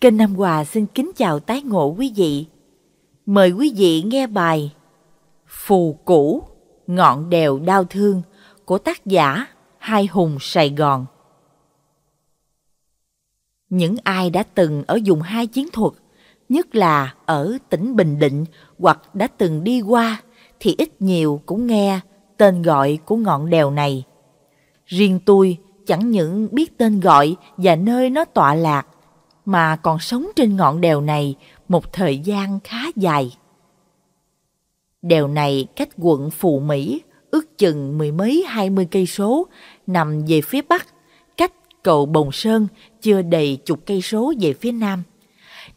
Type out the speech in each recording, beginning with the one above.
Kênh Nam Hòa xin kính chào tái ngộ quý vị. Mời quý vị nghe bài Phù Cũ, Ngọn Đèo Đau Thương của tác giả Hai Hùng Sài Gòn. Những ai đã từng ở vùng hai chiến thuật, nhất là ở tỉnh Bình Định hoặc đã từng đi qua thì ít nhiều cũng nghe tên gọi của ngọn đèo này. Riêng tôi chẳng những biết tên gọi và nơi nó tọa lạc mà còn sống trên ngọn đèo này một thời gian khá dài. Đèo này cách quận Phù Mỹ ước chừng mười mấy hai mươi cây số nằm về phía bắc, cách cầu Bồng Sơn chưa đầy chục cây số về phía nam.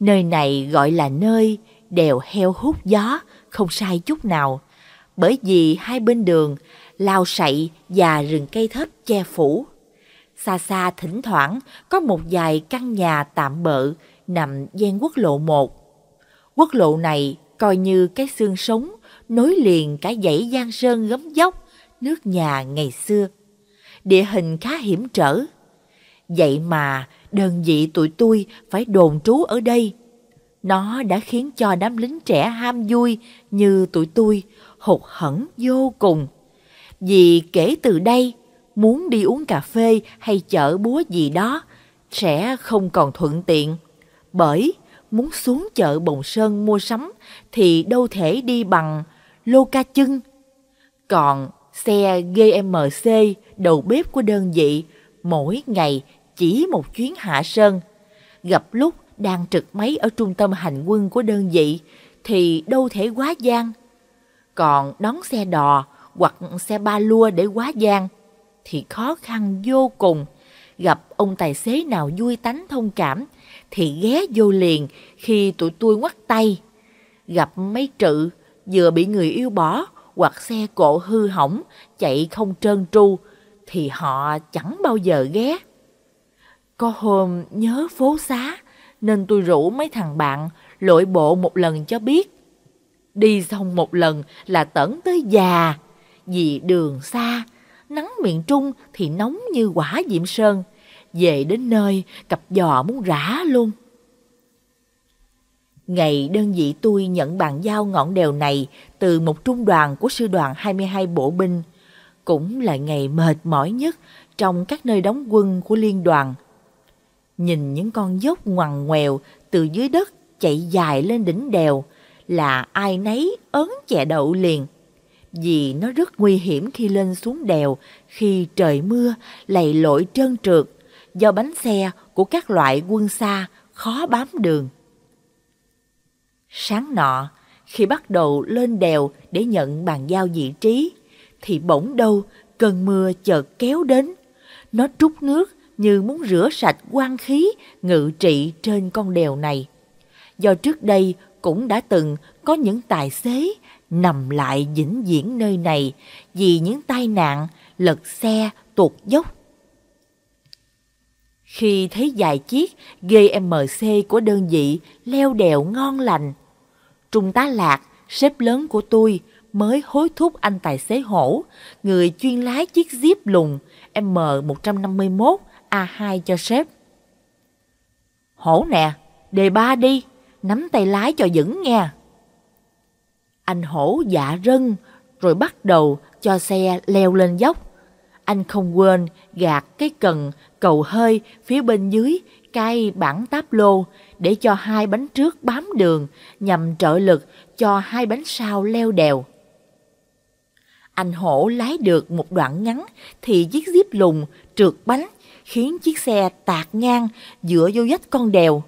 Nơi này gọi là nơi đèo heo hút gió, không sai chút nào, bởi vì hai bên đường lao sậy và rừng cây thấp che phủ. Xa xa thỉnh thoảng có một vài căn nhà tạm bợ nằm ven quốc lộ 1. Quốc lộ này coi như cái xương sống nối liền cả dãy giang sơn gấm dốc nước nhà ngày xưa. Địa hình khá hiểm trở. Vậy mà đơn vị tụi tôi phải đồn trú ở đây. Nó đã khiến cho đám lính trẻ ham vui như tụi tôi hụt hẫng vô cùng. Vì kể từ đây muốn đi uống cà phê hay chở búa gì đó sẽ không còn thuận tiện. Bởi muốn xuống chợ Bồng Sơn mua sắm thì đâu thể đi bằng lô ca chân Còn xe GMC đầu bếp của đơn vị mỗi ngày chỉ một chuyến hạ sơn. Gặp lúc đang trực máy ở trung tâm hành quân của đơn vị thì đâu thể quá gian. Còn đón xe đò hoặc xe ba lua để quá gian thì khó khăn vô cùng. Gặp ông tài xế nào vui tánh thông cảm thì ghé vô liền khi tụi tôi ngoắt tay. Gặp mấy trự vừa bị người yêu bỏ hoặc xe cộ hư hỏng chạy không trơn tru thì họ chẳng bao giờ ghé. Có hôm nhớ phố xá nên tôi rủ mấy thằng bạn lội bộ một lần cho biết. Đi xong một lần là tẩn tới già vì đường xa miền Trung thì nóng như quả diệm sơn, về đến nơi cặp giò muốn rã luôn. Ngày đơn vị tôi nhận bàn giao ngọn đèo này từ một trung đoàn của sư đoàn 22 bộ binh, cũng là ngày mệt mỏi nhất trong các nơi đóng quân của liên đoàn. Nhìn những con dốc ngoằn ngoèo từ dưới đất chạy dài lên đỉnh đèo là ai nấy ớn chè đậu liền vì nó rất nguy hiểm khi lên xuống đèo, khi trời mưa, lầy lội trơn trượt, do bánh xe của các loại quân xa khó bám đường. Sáng nọ, khi bắt đầu lên đèo để nhận bàn giao vị trí, thì bỗng đâu cơn mưa chợt kéo đến. Nó trút nước như muốn rửa sạch quan khí ngự trị trên con đèo này. Do trước đây cũng đã từng có những tài xế nằm lại vĩnh viễn nơi này vì những tai nạn, lật xe, tuột dốc. Khi thấy vài chiếc GMC của đơn vị leo đèo ngon lành, Trung tá Lạc, sếp lớn của tôi, mới hối thúc anh tài xế hổ, người chuyên lái chiếc Jeep lùng M151 A2 cho sếp. Hổ nè, đề ba đi nắm tay lái cho vững nghe. Anh hổ dạ rân, rồi bắt đầu cho xe leo lên dốc. Anh không quên gạt cái cần cầu hơi phía bên dưới cai bản táp lô để cho hai bánh trước bám đường nhằm trợ lực cho hai bánh sau leo đèo. Anh hổ lái được một đoạn ngắn thì chiếc zip lùng trượt bánh khiến chiếc xe tạt ngang dựa vô vách con đèo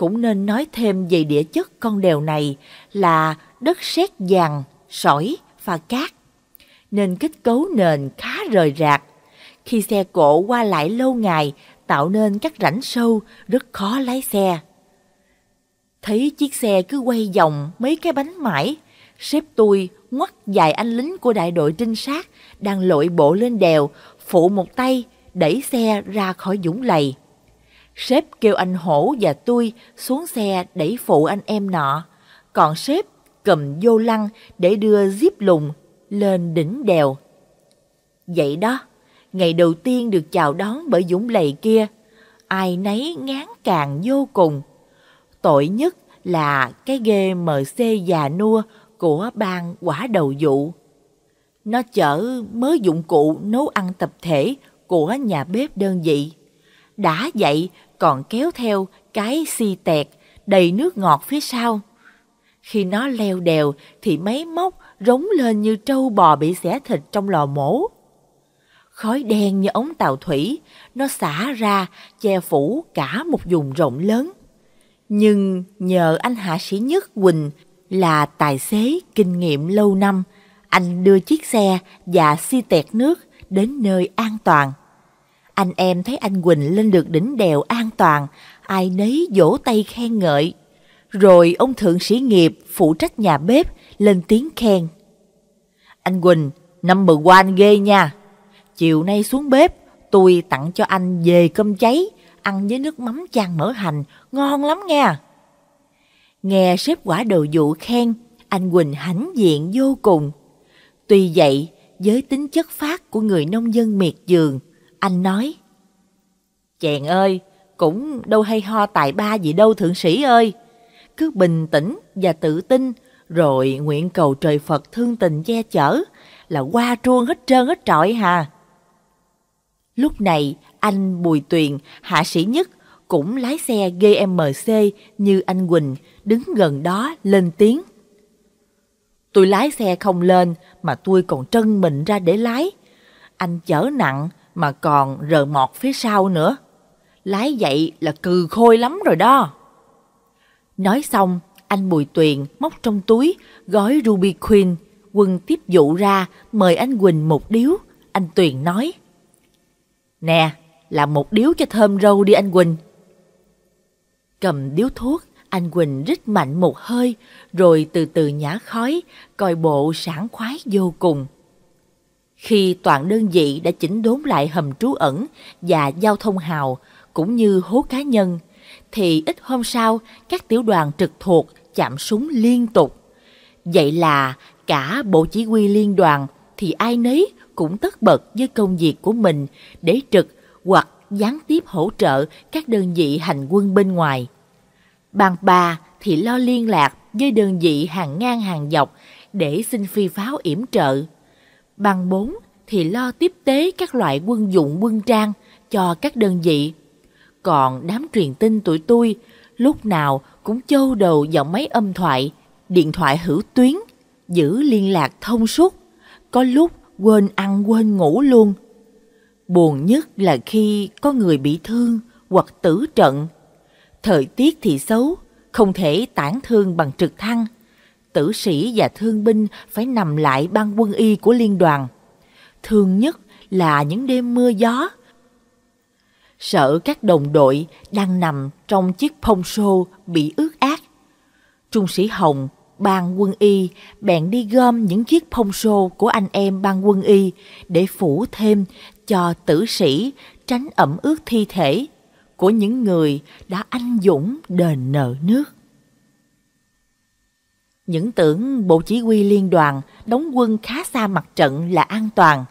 cũng nên nói thêm về địa chất con đèo này là đất sét vàng, sỏi và cát, nên kết cấu nền khá rời rạc. Khi xe cộ qua lại lâu ngày tạo nên các rãnh sâu rất khó lái xe. Thấy chiếc xe cứ quay vòng mấy cái bánh mãi, sếp tôi ngoắt vài anh lính của đại đội trinh sát đang lội bộ lên đèo, phụ một tay đẩy xe ra khỏi dũng lầy. Sếp kêu anh Hổ và tôi xuống xe đẩy phụ anh em nọ. Còn sếp cầm vô lăng để đưa díp lùng lên đỉnh đèo. Vậy đó, ngày đầu tiên được chào đón bởi Dũng Lầy kia, ai nấy ngán càng vô cùng. Tội nhất là cái ghê MC già nua của ban quả đầu vụ, Nó chở mớ dụng cụ nấu ăn tập thể của nhà bếp đơn vị đã vậy còn kéo theo cái xi tẹt đầy nước ngọt phía sau. Khi nó leo đèo thì mấy móc rống lên như trâu bò bị xẻ thịt trong lò mổ. Khói đen như ống tàu thủy, nó xả ra che phủ cả một vùng rộng lớn. Nhưng nhờ anh hạ sĩ Nhất Quỳnh là tài xế kinh nghiệm lâu năm, anh đưa chiếc xe và xi tẹt nước đến nơi an toàn. Anh em thấy anh Quỳnh lên được đỉnh đèo an toàn, ai nấy vỗ tay khen ngợi. Rồi ông thượng sĩ nghiệp phụ trách nhà bếp lên tiếng khen. Anh Quỳnh, năm bờ quan ghê nha. Chiều nay xuống bếp, tôi tặng cho anh về cơm cháy, ăn với nước mắm chan mỡ hành, ngon lắm nha. Nghe sếp quả đầu dụ khen, anh Quỳnh hãnh diện vô cùng. Tuy vậy, với tính chất phát của người nông dân miệt vườn, anh nói, chàng ơi, cũng đâu hay ho tài ba gì đâu thượng sĩ ơi. Cứ bình tĩnh và tự tin, rồi nguyện cầu trời Phật thương tình che chở, là qua truông hết trơn hết trọi hà. Lúc này, anh Bùi Tuyền, hạ sĩ nhất, cũng lái xe GMC như anh Quỳnh, đứng gần đó lên tiếng. Tôi lái xe không lên mà tôi còn trân mình ra để lái. Anh chở nặng, mà còn rờ mọt phía sau nữa. Lái vậy là cừ khôi lắm rồi đó. Nói xong, anh Bùi Tuyền móc trong túi gói Ruby Queen, quân tiếp dụ ra mời anh Quỳnh một điếu. Anh Tuyền nói, Nè, làm một điếu cho thơm râu đi anh Quỳnh. Cầm điếu thuốc, anh Quỳnh rít mạnh một hơi, rồi từ từ nhả khói, coi bộ sảng khoái vô cùng. Khi toàn đơn vị đã chỉnh đốn lại hầm trú ẩn và giao thông hào cũng như hố cá nhân, thì ít hôm sau các tiểu đoàn trực thuộc chạm súng liên tục. Vậy là cả bộ chỉ huy liên đoàn thì ai nấy cũng tất bật với công việc của mình để trực hoặc gián tiếp hỗ trợ các đơn vị hành quân bên ngoài. Bàn bà thì lo liên lạc với đơn vị hàng ngang hàng dọc để xin phi pháo yểm trợ bằng 4 thì lo tiếp tế các loại quân dụng quân trang cho các đơn vị. Còn đám truyền tin tụi tôi lúc nào cũng châu đầu vào máy âm thoại, điện thoại hữu tuyến, giữ liên lạc thông suốt, có lúc quên ăn quên ngủ luôn. Buồn nhất là khi có người bị thương hoặc tử trận. Thời tiết thì xấu, không thể tản thương bằng trực thăng tử sĩ và thương binh phải nằm lại băng quân y của liên đoàn. Thường nhất là những đêm mưa gió. Sợ các đồng đội đang nằm trong chiếc phong sô bị ướt át. Trung sĩ Hồng, ban quân y, bèn đi gom những chiếc phong sô của anh em ban quân y để phủ thêm cho tử sĩ tránh ẩm ướt thi thể của những người đã anh dũng đền nợ nước. Những tưởng bộ chỉ huy liên đoàn đóng quân khá xa mặt trận là an toàn.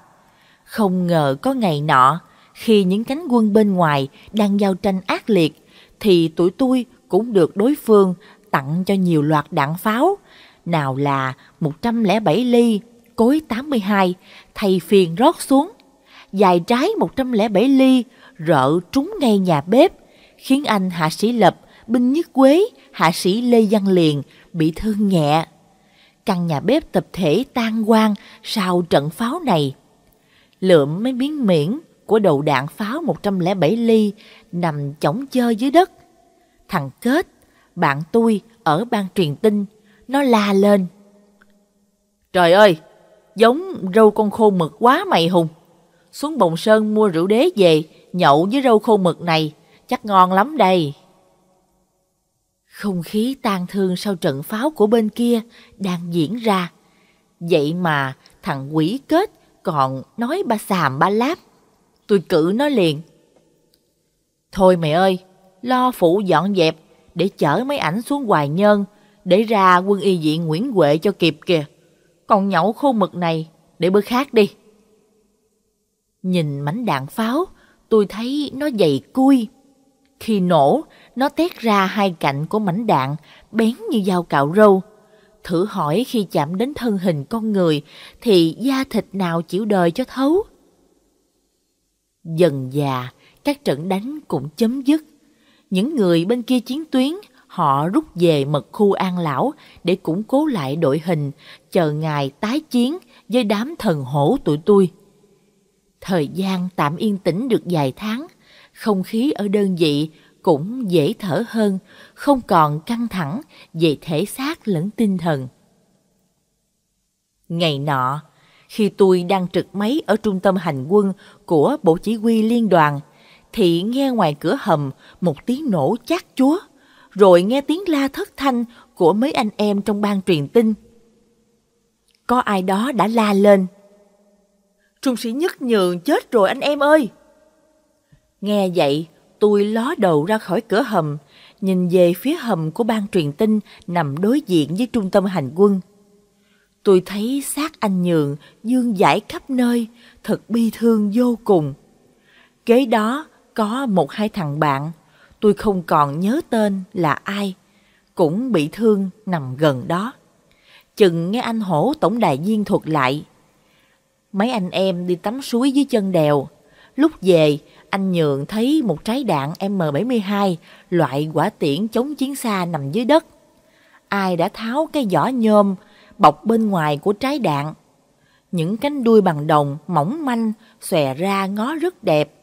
Không ngờ có ngày nọ, khi những cánh quân bên ngoài đang giao tranh ác liệt, thì tụi tôi cũng được đối phương tặng cho nhiều loạt đạn pháo, nào là 107 ly, cối 82, thay phiền rót xuống, dài trái 107 ly, rợ trúng ngay nhà bếp, khiến anh hạ sĩ Lập, binh nhất quế, hạ sĩ Lê Văn Liền bị thương nhẹ. Căn nhà bếp tập thể tan quang sau trận pháo này. Lượm mấy miếng miễn của đầu đạn pháo 107 ly nằm chống chơ dưới đất. Thằng Kết, bạn tôi ở ban truyền tin, nó la lên. Trời ơi, giống râu con khô mực quá mày Hùng. Xuống bồng sơn mua rượu đế về, nhậu với râu khô mực này, chắc ngon lắm đây. Không khí tang thương sau trận pháo của bên kia đang diễn ra. Vậy mà thằng quỷ kết còn nói ba xàm ba láp. Tôi cử nó liền. Thôi mày ơi, lo phụ dọn dẹp để chở mấy ảnh xuống Hoài Nhơn để ra quân y viện Nguyễn Huệ cho kịp kìa. Còn nhậu khô mực này để bữa khác đi. Nhìn mảnh đạn pháo, tôi thấy nó dày cui. Khi nổ, nó tét ra hai cạnh của mảnh đạn, bén như dao cạo râu. Thử hỏi khi chạm đến thân hình con người thì da thịt nào chịu đời cho thấu? Dần già, các trận đánh cũng chấm dứt. Những người bên kia chiến tuyến họ rút về mật khu an lão để củng cố lại đội hình, chờ ngày tái chiến với đám thần hổ tụi tôi. Thời gian tạm yên tĩnh được vài tháng, không khí ở đơn vị cũng dễ thở hơn, không còn căng thẳng về thể xác lẫn tinh thần. Ngày nọ, khi tôi đang trực máy ở trung tâm hành quân của Bộ Chỉ huy Liên đoàn, thì nghe ngoài cửa hầm một tiếng nổ chát chúa, rồi nghe tiếng la thất thanh của mấy anh em trong ban truyền tin. Có ai đó đã la lên. Trung sĩ nhất nhường chết rồi anh em ơi! Nghe vậy, Tôi ló đầu ra khỏi cửa hầm, nhìn về phía hầm của ban truyền tin nằm đối diện với trung tâm hành quân. Tôi thấy xác anh Nhường dương giải khắp nơi, thật bi thương vô cùng. Kế đó có một hai thằng bạn, tôi không còn nhớ tên là ai, cũng bị thương nằm gần đó. Chừng nghe anh Hổ tổng đại viên thuật lại. Mấy anh em đi tắm suối dưới chân đèo, lúc về anh Nhượng thấy một trái đạn M72 loại quả tiễn chống chiến xa nằm dưới đất. Ai đã tháo cái vỏ nhôm bọc bên ngoài của trái đạn. Những cánh đuôi bằng đồng mỏng manh xòe ra ngó rất đẹp.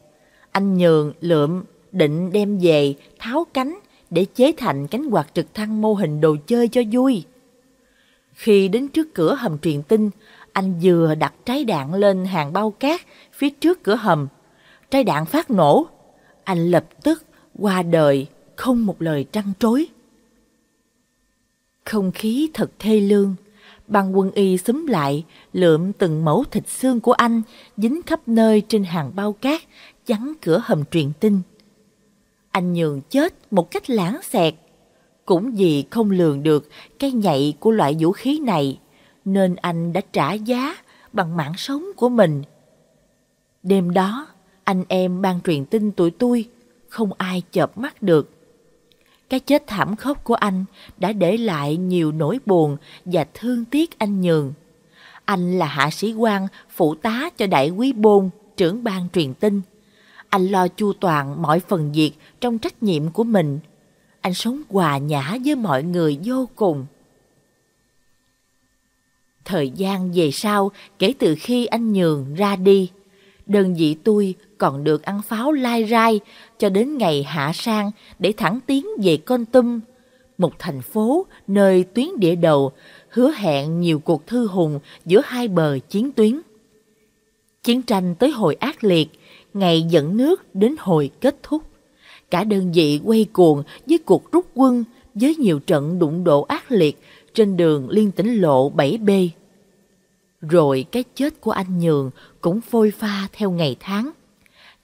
Anh Nhường lượm định đem về tháo cánh để chế thành cánh quạt trực thăng mô hình đồ chơi cho vui. Khi đến trước cửa hầm truyền tin, anh vừa đặt trái đạn lên hàng bao cát phía trước cửa hầm trái đạn phát nổ. Anh lập tức qua đời không một lời trăn trối. Không khí thật thê lương. Băng quân y xúm lại, lượm từng mẫu thịt xương của anh dính khắp nơi trên hàng bao cát, chắn cửa hầm truyền tin. Anh nhường chết một cách lãng xẹt. Cũng vì không lường được cái nhạy của loại vũ khí này, nên anh đã trả giá bằng mạng sống của mình. Đêm đó, anh em ban truyền tin tụi tôi, không ai chợp mắt được. Cái chết thảm khốc của anh đã để lại nhiều nỗi buồn và thương tiếc anh Nhường. Anh là hạ sĩ quan, phụ tá cho đại quý bôn, trưởng ban truyền tin. Anh lo chu toàn mọi phần việc trong trách nhiệm của mình. Anh sống hòa nhã với mọi người vô cùng. Thời gian về sau, kể từ khi anh Nhường ra đi, đơn vị tôi còn được ăn pháo lai rai cho đến ngày hạ sang để thẳng tiến về Con Tum, một thành phố nơi tuyến địa đầu hứa hẹn nhiều cuộc thư hùng giữa hai bờ chiến tuyến. Chiến tranh tới hồi ác liệt, ngày dẫn nước đến hồi kết thúc. Cả đơn vị quay cuồng với cuộc rút quân với nhiều trận đụng độ ác liệt trên đường liên tỉnh lộ 7B rồi cái chết của anh Nhường cũng phôi pha theo ngày tháng.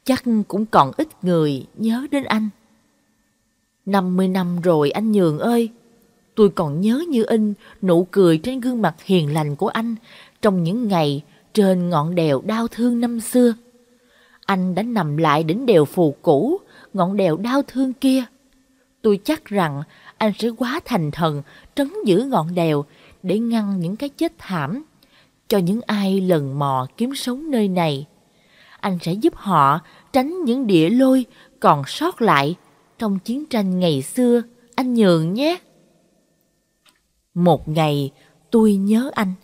Chắc cũng còn ít người nhớ đến anh. 50 năm rồi anh Nhường ơi! Tôi còn nhớ như in nụ cười trên gương mặt hiền lành của anh trong những ngày trên ngọn đèo đau thương năm xưa. Anh đã nằm lại đỉnh đèo phù cũ, ngọn đèo đau thương kia. Tôi chắc rằng anh sẽ quá thành thần trấn giữ ngọn đèo để ngăn những cái chết thảm cho những ai lần mò kiếm sống nơi này. Anh sẽ giúp họ tránh những địa lôi còn sót lại trong chiến tranh ngày xưa, anh nhường nhé. Một ngày, tôi nhớ anh.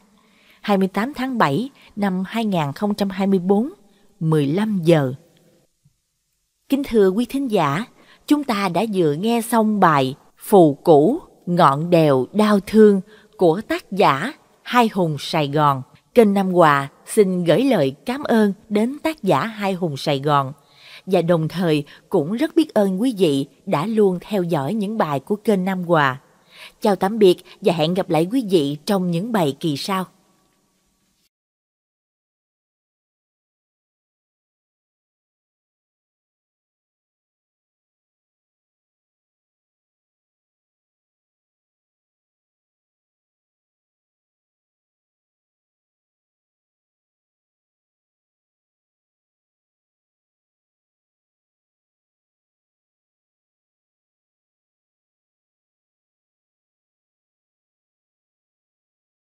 28 tháng 7 năm 2024, 15 giờ. Kính thưa quý thính giả, chúng ta đã vừa nghe xong bài Phù Cũ, Ngọn Đèo Đau Thương của tác giả Hai Hùng Sài Gòn. Kênh Nam Hòa xin gửi lời cảm ơn đến tác giả Hai Hùng Sài Gòn và đồng thời cũng rất biết ơn quý vị đã luôn theo dõi những bài của kênh Nam Hòa. Chào tạm biệt và hẹn gặp lại quý vị trong những bài kỳ sau.